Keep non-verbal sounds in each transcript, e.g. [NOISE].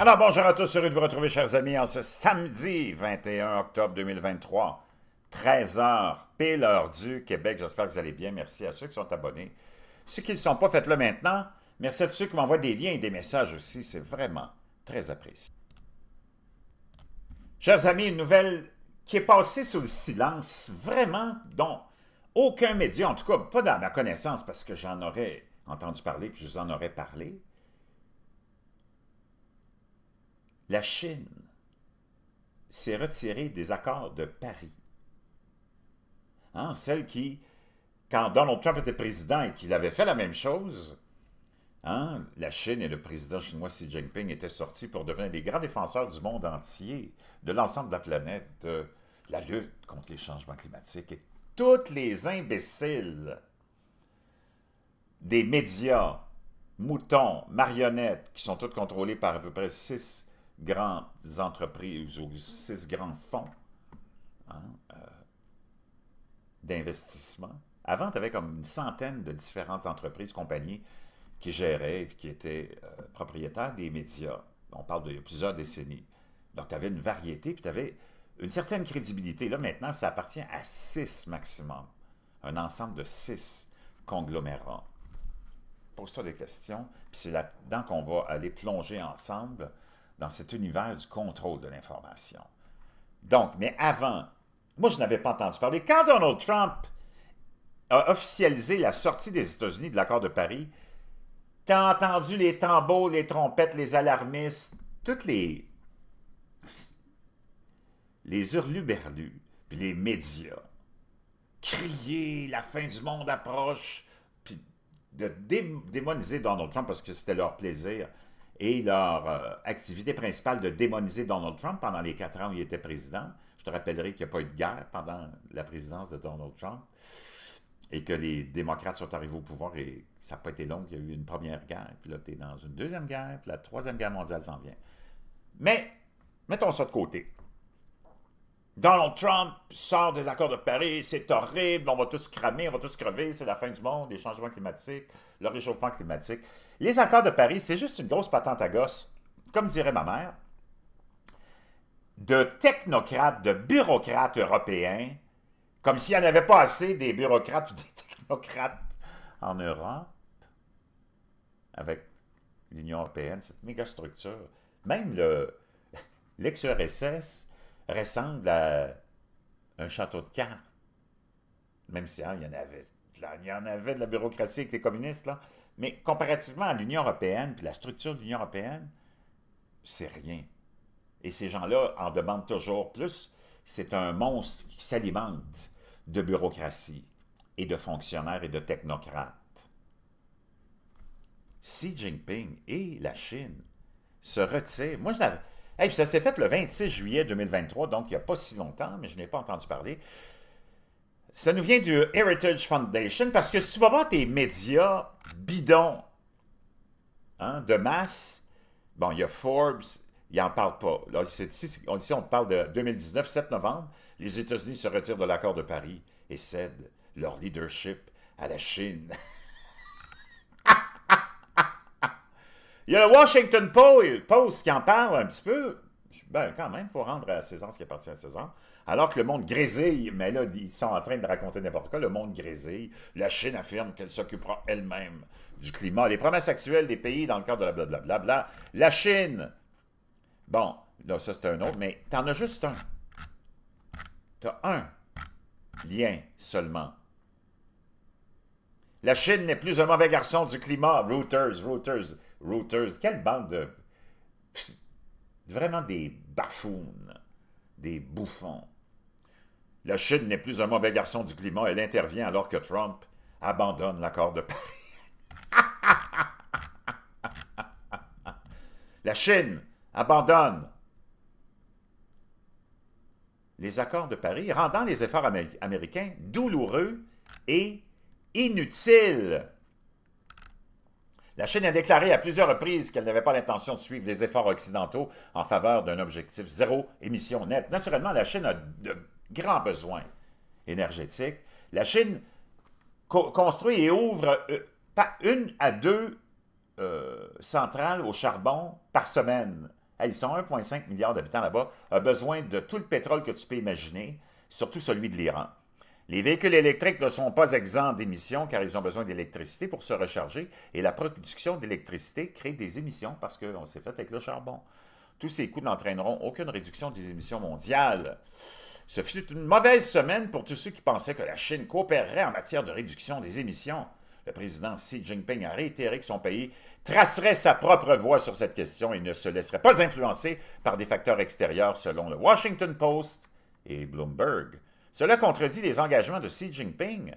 Alors bonjour à tous, heureux de vous retrouver chers amis en ce samedi 21 octobre 2023, 13h, pile heure du Québec. J'espère que vous allez bien. Merci à ceux qui sont abonnés. Ceux qui ne sont pas, faites-le maintenant. Merci à ceux qui m'envoient des liens et des messages aussi. C'est vraiment très apprécié. Chers amis, une nouvelle qui est passée sous le silence, vraiment, dont aucun média, en tout cas pas dans ma connaissance, parce que j'en aurais entendu parler, puis je vous en aurais parlé. la Chine s'est retirée des accords de Paris. Hein, celle qui, quand Donald Trump était président et qu'il avait fait la même chose, hein, la Chine et le président chinois Xi Jinping étaient sortis pour devenir des grands défenseurs du monde entier, de l'ensemble de la planète, de la lutte contre les changements climatiques et toutes les imbéciles des médias, moutons, marionnettes, qui sont toutes contrôlées par à peu près six grandes entreprises ou six grands fonds hein, euh, d'investissement. Avant, tu avais comme une centaine de différentes entreprises, compagnies qui géraient et qui étaient euh, propriétaires des médias. On parle de plusieurs décennies. Donc, tu avais une variété, puis tu avais une certaine crédibilité. Là, maintenant, ça appartient à six maximum. Un ensemble de six conglomérats. Pose-toi des questions, puis c'est là-dedans qu'on va aller plonger ensemble dans cet univers du contrôle de l'information. Donc, mais avant, moi, je n'avais pas entendu parler. Quand Donald Trump a officialisé la sortie des États-Unis de l'accord de Paris, tu as entendu les tambours, les trompettes, les alarmistes, toutes les... les hurluberlus, puis les médias, crier « la fin du monde approche », puis de démoniser Donald Trump parce que c'était leur plaisir – et leur euh, activité principale de démoniser Donald Trump pendant les quatre ans où il était président. Je te rappellerai qu'il n'y a pas eu de guerre pendant la présidence de Donald Trump et que les démocrates sont arrivés au pouvoir et ça n'a pas été long, qu'il y a eu une première guerre, puis là, tu es dans une deuxième guerre, puis la troisième guerre mondiale s'en vient. Mais, mettons ça de côté. Donald Trump sort des accords de Paris, c'est horrible, on va tous cramer, on va tous crever, c'est la fin du monde, les changements climatiques, le réchauffement climatique. Les accords de Paris, c'est juste une grosse patente à gosse, comme dirait ma mère, de technocrates, de bureaucrates européens, comme s'il n'y en avait pas assez des bureaucrates ou des technocrates en Europe, avec l'Union européenne, cette méga structure. Même [LAUGHS] l'ex-URSS ressemble à un château de cartes, même si hein, il y en avait il y en avait de la bureaucratie avec les communistes, là. Mais comparativement à l'Union européenne, puis la structure de l'Union européenne, c'est rien. Et ces gens-là en demandent toujours plus. C'est un monstre qui s'alimente de bureaucratie et de fonctionnaires et de technocrates. Xi Jinping et la Chine se retirent. Moi, je ça s'est fait le 26 juillet 2023, donc il n'y a pas si longtemps, mais je n'ai pas entendu parler. Ça nous vient du Heritage Foundation parce que si tu vas voir tes médias bidons hein, de masse, bon, il y a Forbes, il n'en parle pas. Là, ici, on parle de 2019, 7 novembre, les États-Unis se retirent de l'accord de Paris et cèdent leur leadership à la Chine. [LAUGHS] il y a le Washington Post qui en parle un petit peu, ben, quand même, il faut rendre à César ce qui appartient à César. Alors que le monde grésille, mais là, ils sont en train de raconter n'importe quoi, le monde grésille. La Chine affirme qu'elle s'occupera elle-même du climat. Les promesses actuelles des pays dans le cadre de la blablabla. La Chine! Bon, là, ça, c'est un autre, mais t'en as juste un. T'as un lien seulement. La Chine n'est plus un mauvais garçon du climat. Reuters, Reuters, Reuters. Quelle bande de vraiment des bafounes, des bouffons. La Chine n'est plus un mauvais garçon du climat, elle intervient alors que Trump abandonne l'accord de Paris. [LAUGHS] La Chine abandonne les accords de Paris, rendant les efforts américains douloureux et inutiles. La Chine a déclaré à plusieurs reprises qu'elle n'avait pas l'intention de suivre les efforts occidentaux en faveur d'un objectif zéro émission nette. Naturellement, la Chine a de grands besoins énergétiques. La Chine construit et ouvre euh, une à deux euh, centrales au charbon par semaine. Ils sont 1,5 milliard d'habitants là-bas, a besoin de tout le pétrole que tu peux imaginer, surtout celui de l'Iran. Les véhicules électriques ne sont pas exempts d'émissions car ils ont besoin d'électricité pour se recharger et la production d'électricité crée des émissions parce qu'on s'est fait avec le charbon. Tous ces coûts n'entraîneront aucune réduction des émissions mondiales. Ce fut une mauvaise semaine pour tous ceux qui pensaient que la Chine coopérerait en matière de réduction des émissions. Le président Xi Jinping a réitéré que son pays tracerait sa propre voie sur cette question et ne se laisserait pas influencer par des facteurs extérieurs selon le Washington Post et Bloomberg. Cela contredit les engagements de Xi Jinping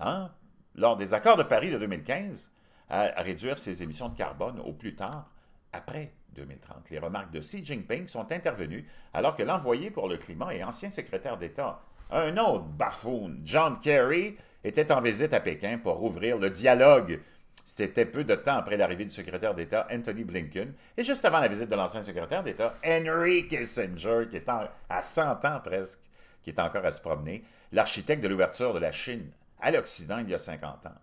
hein, lors des accords de Paris de 2015 à réduire ses émissions de carbone au plus tard après 2030. Les remarques de Xi Jinping sont intervenues alors que l'envoyé pour le climat et ancien secrétaire d'État, un autre bafoune, John Kerry, était en visite à Pékin pour ouvrir le dialogue. C'était peu de temps après l'arrivée du secrétaire d'État Anthony Blinken et juste avant la visite de l'ancien secrétaire d'État Henry Kissinger, qui est à 100 ans presque qui est encore à se promener, l'architecte de l'ouverture de la Chine à l'Occident il y a 50 ans.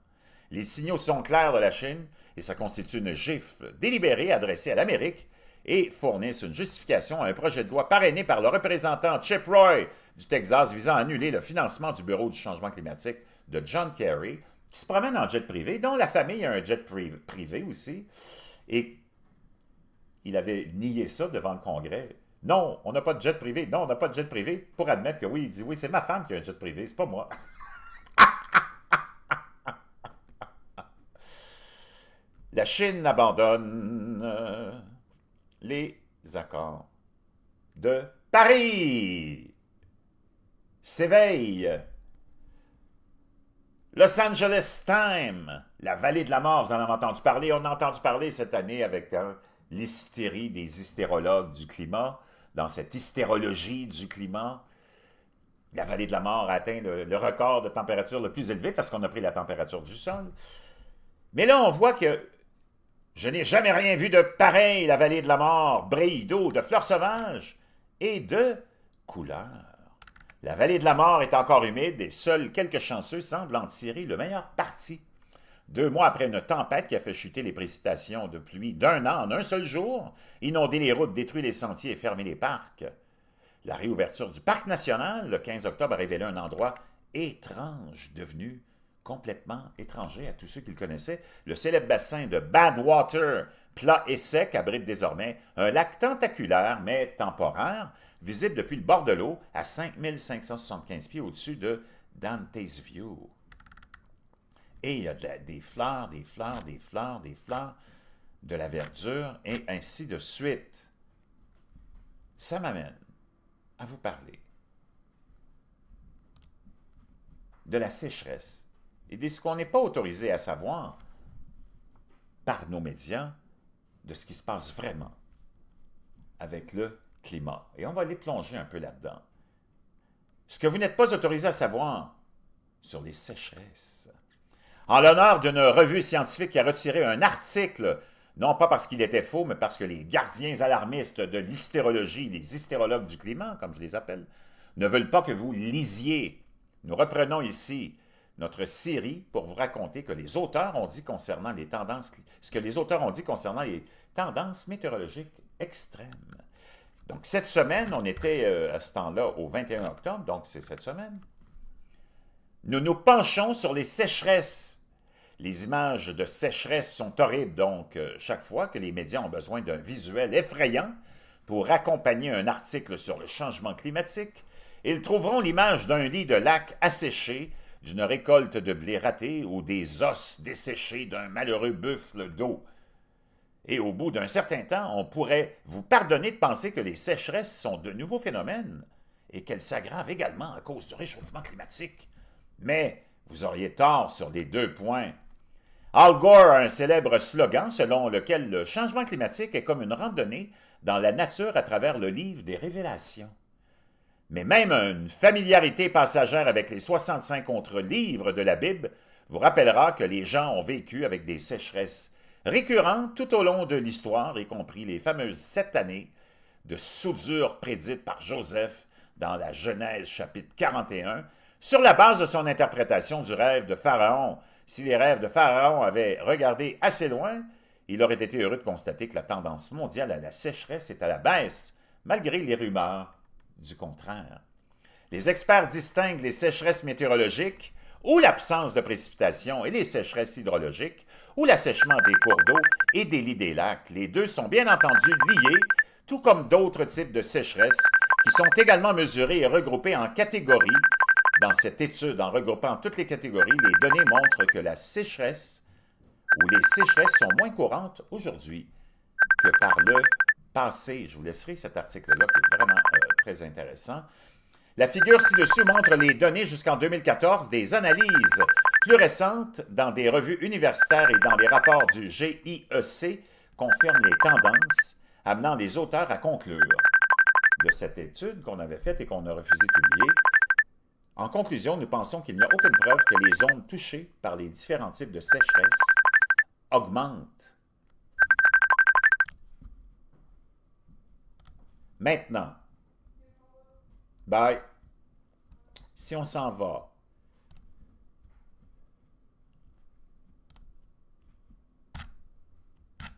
Les signaux sont clairs de la Chine et ça constitue une gifle délibérée adressée à l'Amérique et fournissent une justification à un projet de loi parrainé par le représentant Chip Roy du Texas visant à annuler le financement du Bureau du changement climatique de John Kerry, qui se promène en jet privé, dont la famille a un jet privé aussi. Et il avait nié ça devant le Congrès non, on n'a pas de jet privé. Non, on n'a pas de jet privé. Pour admettre que oui, il dit oui, c'est ma femme qui a un jet privé, c'est pas moi. [LAUGHS] La Chine abandonne euh, les accords de Paris. S'éveille. Los Angeles Times, la vallée de la mort, vous en avez entendu parler. On a entendu parler cette année avec hein, l'hystérie des hystérologues du climat dans cette hystérologie du climat. La vallée de la mort a atteint le, record de température le plus élevé parce qu'on a pris la température du sol. Mais là, on voit que je n'ai jamais rien vu de pareil. La vallée de la mort brille d'eau, de fleurs sauvages et de couleurs. La vallée de la mort est encore humide et seuls quelques chanceux semblent en tirer le meilleur parti. Deux mois après une tempête qui a fait chuter les précipitations de pluie d'un an en un seul jour, inondé les routes, détruit les sentiers et fermé les parcs. La réouverture du parc national le 15 octobre a révélé un endroit étrange devenu complètement étranger à tous ceux qui le connaissaient. Le célèbre bassin de Badwater, plat et sec, abrite désormais un lac tentaculaire mais temporaire, visible depuis le bord de l'eau à 5575 pieds au-dessus de Dante's View. Et il y a des fleurs, des fleurs, des fleurs, des fleurs, de la verdure, et ainsi de suite. Ça m'amène à vous parler de la sécheresse et de ce qu'on n'est pas autorisé à savoir par nos médias de ce qui se passe vraiment avec le climat. Et on va aller plonger un peu là-dedans. Ce que vous n'êtes pas autorisé à savoir sur les sécheresses en l'honneur d'une revue scientifique qui a retiré un article, non pas parce qu'il était faux, mais parce que les gardiens alarmistes de l'hystérologie, les hystérologues du climat, comme je les appelle, ne veulent pas que vous lisiez. Nous reprenons ici notre série pour vous raconter que les auteurs ont dit concernant les tendances, ce que les auteurs ont dit concernant les tendances météorologiques extrêmes. Donc, cette semaine, on était euh, à ce temps-là au 21 octobre, donc c'est cette semaine, nous nous penchons sur les sécheresses les images de sécheresse sont horribles, donc euh, chaque fois que les médias ont besoin d'un visuel effrayant pour accompagner un article sur le changement climatique, ils trouveront l'image d'un lit de lac asséché, d'une récolte de blé ratée ou des os desséchés d'un malheureux buffle d'eau. Et au bout d'un certain temps, on pourrait vous pardonner de penser que les sécheresses sont de nouveaux phénomènes et qu'elles s'aggravent également à cause du réchauffement climatique. Mais vous auriez tort sur les deux points. Al Gore a un célèbre slogan selon lequel le changement climatique est comme une randonnée dans la nature à travers le livre des révélations. Mais même une familiarité passagère avec les 65 autres livres de la Bible vous rappellera que les gens ont vécu avec des sécheresses récurrentes tout au long de l'histoire, y compris les fameuses sept années de soudure prédites par Joseph dans la Genèse chapitre 41, sur la base de son interprétation du rêve de Pharaon si les rêves de Pharaon avaient regardé assez loin, il aurait été heureux de constater que la tendance mondiale à la sécheresse est à la baisse, malgré les rumeurs du contraire. Les experts distinguent les sécheresses météorologiques ou l'absence de précipitations et les sécheresses hydrologiques ou l'assèchement des cours d'eau et des lits des lacs. Les deux sont bien entendu liés, tout comme d'autres types de sécheresses qui sont également mesurés et regroupés en catégories dans cette étude, en regroupant toutes les catégories, les données montrent que la sécheresse ou les sécheresses sont moins courantes aujourd'hui que par le passé. Je vous laisserai cet article-là qui est vraiment euh, très intéressant. La figure ci-dessus montre les données jusqu'en 2014 des analyses plus récentes dans des revues universitaires et dans les rapports du GIEC confirment les tendances, amenant les auteurs à conclure de cette étude qu'on avait faite et qu'on a refusé de publier en conclusion, nous pensons qu'il n'y a aucune preuve que les zones touchées par les différents types de sécheresse augmentent. Maintenant, bye. Si on s'en va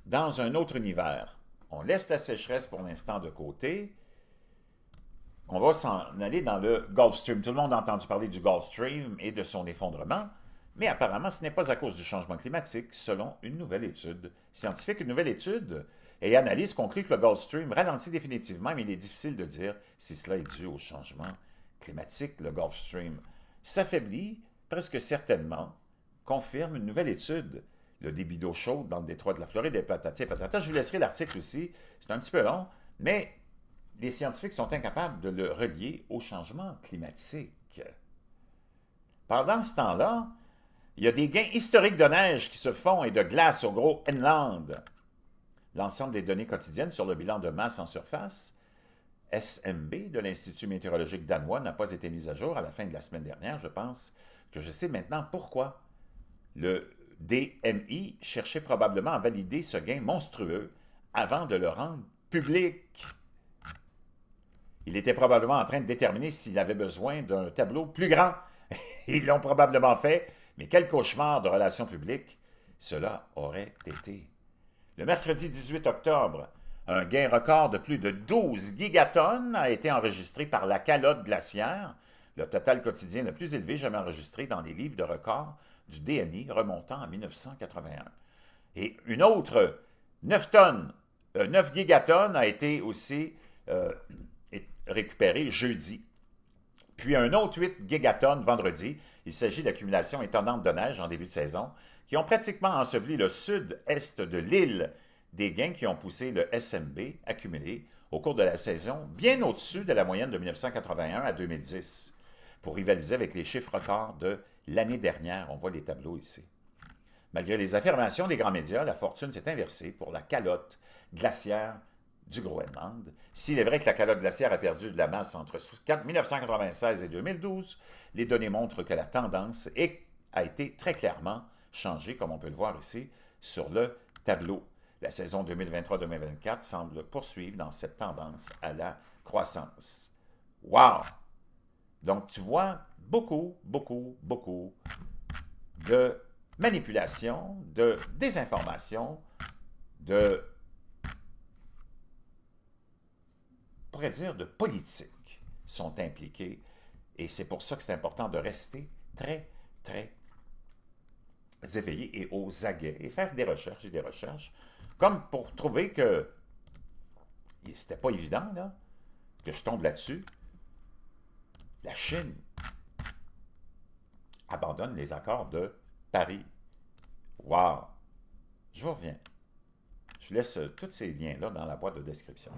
dans un autre univers, on laisse la sécheresse pour l'instant de côté on va s'en aller dans le Gulf Stream. Tout le monde a entendu parler du Gulf Stream et de son effondrement, mais apparemment, ce n'est pas à cause du changement climatique, selon une nouvelle étude scientifique. Une nouvelle étude et analyse conclut que le Gulf Stream ralentit définitivement, mais il est difficile de dire si cela est dû au changement climatique. Le Gulf Stream s'affaiblit presque certainement, confirme une nouvelle étude. Le débit d'eau chaude dans le détroit de la Floride est patati Attends, Je vous laisserai l'article ici, C'est un petit peu long, mais des scientifiques sont incapables de le relier au changement climatique. Pendant ce temps-là, il y a des gains historiques de neige qui se font et de glace au gros Inland. L'ensemble des données quotidiennes sur le bilan de masse en surface, SMB, de l'Institut météorologique danois, n'a pas été mis à jour à la fin de la semaine dernière. Je pense que je sais maintenant pourquoi. Le DMI cherchait probablement à valider ce gain monstrueux avant de le rendre public. Il était probablement en train de déterminer s'il avait besoin d'un tableau plus grand. [LAUGHS] Ils l'ont probablement fait, mais quel cauchemar de relations publiques cela aurait été. Le mercredi 18 octobre, un gain record de plus de 12 gigatonnes a été enregistré par la calotte glaciaire, le total quotidien le plus élevé jamais enregistré dans les livres de records du DNI remontant à 1981. Et une autre 9 tonnes, 9 euh, gigatonnes a été aussi euh, récupérés jeudi, puis un autre 8 gigatonnes vendredi. Il s'agit d'accumulations étonnantes de neige en début de saison qui ont pratiquement enseveli le sud-est de l'île, des gains qui ont poussé le SMB accumulé au cours de la saison bien au-dessus de la moyenne de 1981 à 2010, pour rivaliser avec les chiffres records de l'année dernière. On voit les tableaux ici. Malgré les affirmations des grands médias, la fortune s'est inversée pour la calotte glaciaire du Groenland. S'il est vrai que la calotte glaciaire a perdu de la masse entre 1996 et 2012, les données montrent que la tendance a été très clairement changée, comme on peut le voir ici sur le tableau. La saison 2023-2024 semble poursuivre dans cette tendance à la croissance. Wow! Donc, tu vois beaucoup, beaucoup, beaucoup de manipulation, de désinformation, de pourrait dire, de politiques sont impliqués. Et c'est pour ça que c'est important de rester très, très éveillé et aux aguets et faire des recherches et des recherches, comme pour trouver que c'était pas évident là, que je tombe là-dessus. La Chine abandonne les accords de Paris. Wow! Je vous reviens. Je laisse euh, tous ces liens-là dans la boîte de description.